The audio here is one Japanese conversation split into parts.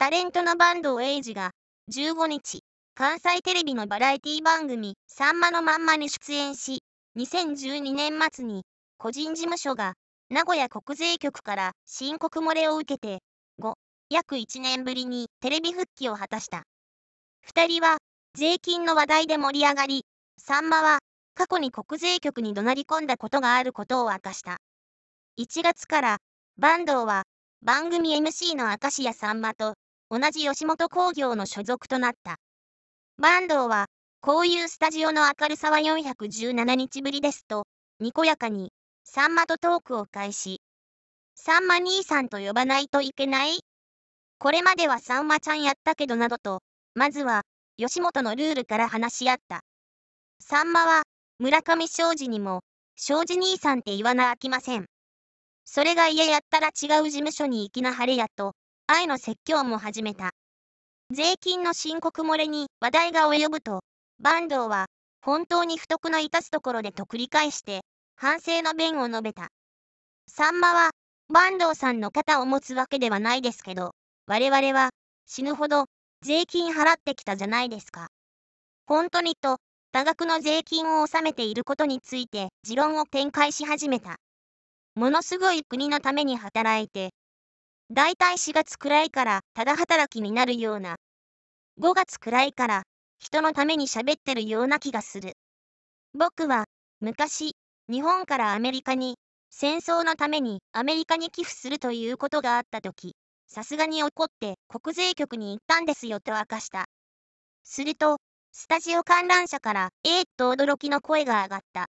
タレントの坂東栄治が、15日、関西テレビのバラエティ番組、さんまのまんまに出演し、2012年末に、個人事務所が、名古屋国税局から申告漏れを受けて、後、約1年ぶりにテレビ復帰を果たした。2人は、税金の話題で盛り上がり、さんまは、過去に国税局に怒鳴り込んだことがあることを明かした。1月から、坂東は、番組 MC の明石家さんまと、同じ吉本興業の所属となった。坂東は、こういうスタジオの明るさは417日ぶりですと、にこやかに、さんまとトークを開始。さんま兄さんと呼ばないといけないこれまではさんまちゃんやったけどなどと、まずは、吉本のルールから話し合った。さんまは、村上庄司にも、庄司兄さんって言わなあきません。それが家やったら違う事務所に行きなはれやと、愛の説教も始めた。税金の申告漏れに話題が及ぶと、坂東は、本当に不徳の致すところでと繰り返して、反省の弁を述べた。さんまは、坂東さんの肩を持つわけではないですけど、我々は、死ぬほど、税金払ってきたじゃないですか。本当にと、多額の税金を納めていることについて、持論を展開し始めた。ものすごい国のために働いて、だいたい4月くらいからただ働きになるような。5月くらいから人のために喋ってるような気がする。僕は昔日本からアメリカに戦争のためにアメリカに寄付するということがあった時、さすがに怒って国税局に行ったんですよと明かした。すると、スタジオ観覧車から、えー、っと驚きの声が上がった。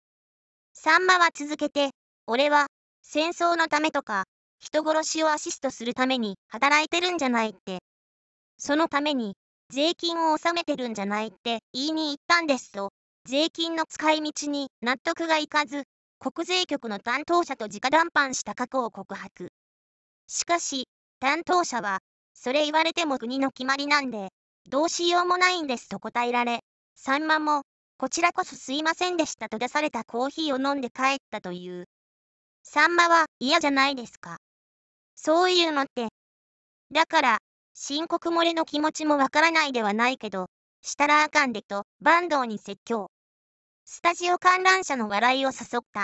さんまは続けて、俺は、戦争のためとか、人殺しをアシストするために働いてるんじゃないって。そのために、税金を納めてるんじゃないって言いに行ったんですと、税金の使い道に納得がいかず、国税局の担当者と直談判した過去を告白。しかし、担当者は、それ言われても国の決まりなんで、どうしようもないんですと答えられ、サンマも、こちらこそすいませんでしたと出されたコーヒーを飲んで帰ったという。サンマは嫌じゃないですか。そういうのって。だから、申告漏れの気持ちもわからないではないけど、したらあかんでと、坂東に説教。スタジオ観覧車の笑いを誘った。